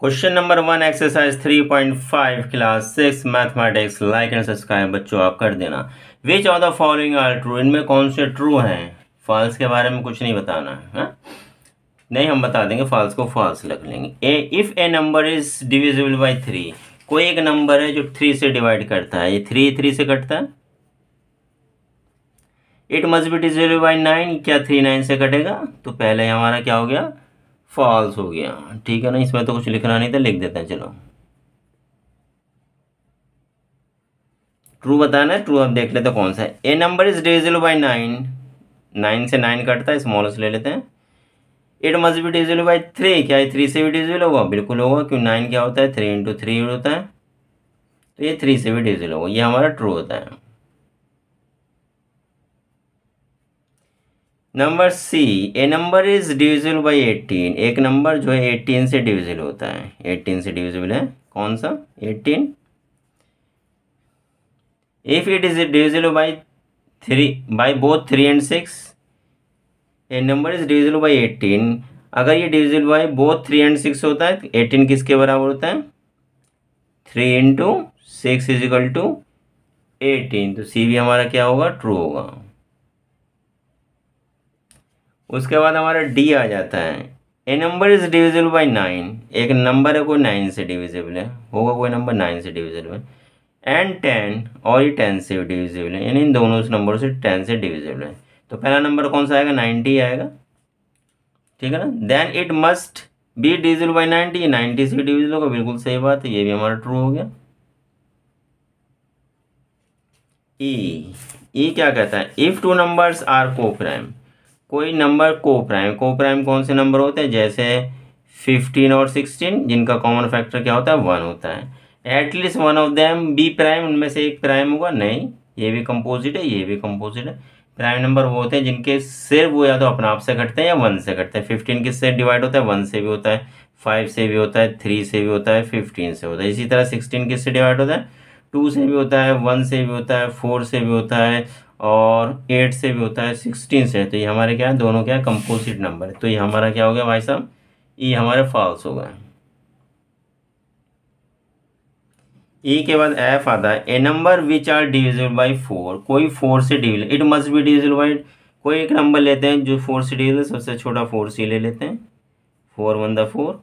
Question number one exercise three point five class six mathematics like and subscribe बच्चों आप कर देना which of the following are true इनमें कौन से ट्रू हैं फॉल्स के बारे में कुछ नहीं बताना है हा? नहीं हम बता देंगे फॉल्स को फॉल्स लिख लेंगे A if a number is divisible by three कोई एक नंबर है जो थ्री से डिवाइड करता है ये थ्री थ्री से कटता है it must be divisible by nine क्या थ्री नाइन से कटेगा तो पहले हमारा क्या हो गया फॉल्स हो गया ठीक है ना इसमें तो कुछ लिखना नहीं था लिख देते हैं चलो ट्रू बताना है ट्रू अब देख लेते कौन सा a number is divisible by nine nine से नाइन कटता है स्मॉलेस्ट ले लेते हैं इट मज़ भी डिजिल बाई थ्री क्या ये थ्री से भी डिजल होगा बिल्कुल होगा क्यों नाइन क्या होता है थ्री इंटू थ्री होता है तो ये थ्री से भी डिजल होगा ये हमारा ट्रू होता है number C a number is divisible by eighteen एक नंबर जो है एटीन से डिविजिबल होता है एटीन से डिविजिबल है कौन सा eighteen if it is divisible by three by both three and six a number is divisible by eighteen अगर ये divisible by both three and six होता है एटीन तो किसके बराबर होता है three into six is equal to eighteen तो सी भी हमारा क्या होगा ट्रू होगा उसके बाद हमारा डी आ जाता है a number is divisible by nine एक नंबर है कोई नाइन से डिविजिबल है होगा कोई नंबर नाइन से डिविजिबल है एंड टेन और ये टेन से डिविजिबल है यानी इन दोनों उस नंबर से टेन से डिविजिबल है तो पहला नंबर कौन सा आएगा नाइन्टी आएगा ठीक है ना then it must be divisible by ninety ninety से डिविजिबल होगा बिल्कुल सही बात है ये भी हमारा ट्रू हो गया ई e, ई e क्या कहता है if two numbers are coprime कोई number coprime coprime कौन से नंबर होते हैं जैसे फिफ्टीन और सिक्सटीन जिनका कॉमन फैक्टर क्या होता है वन होता है at least one of them be prime उनमें से एक प्राइम होगा नहीं ये भी कंपोजिट है ये भी कंपोजिट है प्राइम नंबर वो होते हैं जिनके सिर्फ वो या तो अपने आप से घटते हैं या वन से घटते हैं फिफ्टीन किस से डिवाइड होता है वन से भी होता है फाइव से भी होता है थ्री से भी होता है फिफ्टीन से होता है इसी तरह सिक्सटीन किस से डिवाइड होता है टू से भी होता है वन से भी होता है फोर से भी होता है और एट से भी होता है सिक्सटीन से तो ये हमारे क्या है दोनों क्या है कंपोजिट नंबर है तो ये हमारा क्या हो गया भाई साहब ये हमारे फॉल्स हो गए ई e के बाद एफ आता है a number which are divisible by four कोई फोर से divisible it must be divisible by कोई एक नंबर लेते हैं जो फोर से डिविजल सबसे छोटा फोर से ले लेते हैं फोर वन द फोर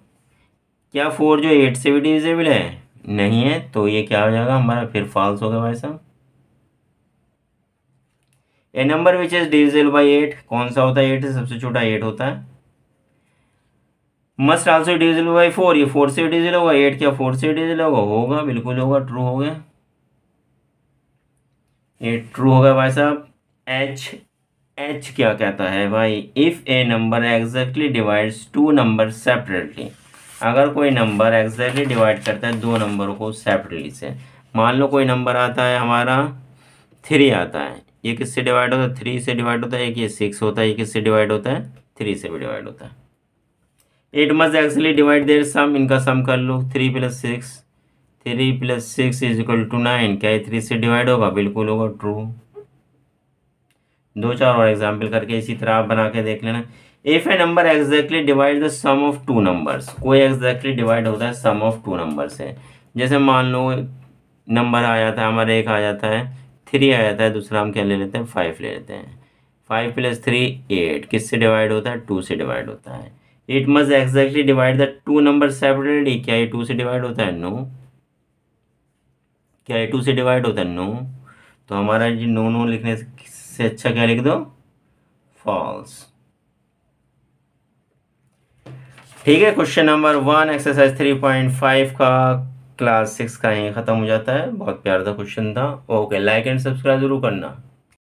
क्या फोर जो एट से भी डिविजेबल है नहीं है तो ये क्या हो जाएगा हमारा फिर फॉल्स होगा भाई साहब a number which is divisible by eight कौन सा होता है एट सबसे छोटा एट होता है must also divisible by four ये फोर से डिविजिबल होगा एट क्या फोर से डिविजिबल होगा होगा बिल्कुल होगा ट्रू हो गया एट ट्रू होगा भाई साहब एच एच क्या कहता है भाई if a number exactly divide two number separately अगर कोई नंबर एग्जैक्टली डिवाइड करता है दो नंबरों को सेपरेटली से मान लो कोई नंबर आता है हमारा थ्री आता है ये किससे डिवाइड होता है थ्री से डिवाइड होता है एक ये सिक्स होता है ये किससे डिवाइड होता है थ्री से भी डिवाइड होता है it must actually divide their sum इनका सम कर लो three plus six three plus six is equal to nine क्या ये थ्री से डिवाइड होगा बिल्कुल होगा ट्रू दो चार और एग्जाम्पल करके इसी तरह आप बना के देख लेना if a number exactly divide the sum of two numbers कोई एग्जैक्टली डिवाइड होता है सम ऑफ टू नंबर से जैसे मान लो नंबर आ जाता है हमारा एक आ जाता है थ्री आ जाता है दूसरा हम क्या ले लेते हैं फाइव ले लेते हैं फाइव प्लस थ्री एट किस से डिवाइड होता है टू से डिवाइड होता है it must exactly divide the two number separately क्या ये टू से डिवाइड होता है नो क्या ये टू से डिवाइड होता है नो तो हमारा जी नो नो लिखने से अच्छा क्या लिख दो फॉल्स ठीक है question number one exercise three point five का क्लास सिक्स का यहीं ख़त्म हो जाता है बहुत प्यार था क्वेश्चन था ओके लाइक एंड सब्सक्राइब ज़रूर करना